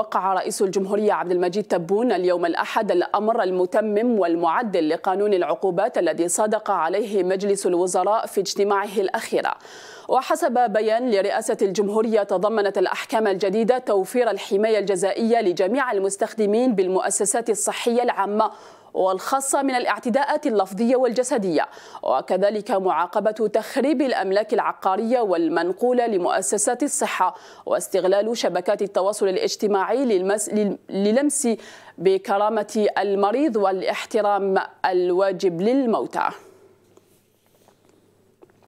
وقع رئيس الجمهورية عبد المجيد تبون اليوم الأحد الأمر المتمم والمعدل لقانون العقوبات الذي صادق عليه مجلس الوزراء في اجتماعه الأخيرة وحسب بيان لرئاسة الجمهورية تضمنت الأحكام الجديدة توفير الحماية الجزائية لجميع المستخدمين بالمؤسسات الصحية العامة والخاصة من الاعتداءات اللفظية والجسدية وكذلك معاقبة تخريب الأملاك العقارية والمنقولة لمؤسسات الصحة واستغلال شبكات التواصل الاجتماعي للمس... للمس بكرامة المريض والاحترام الواجب للموتى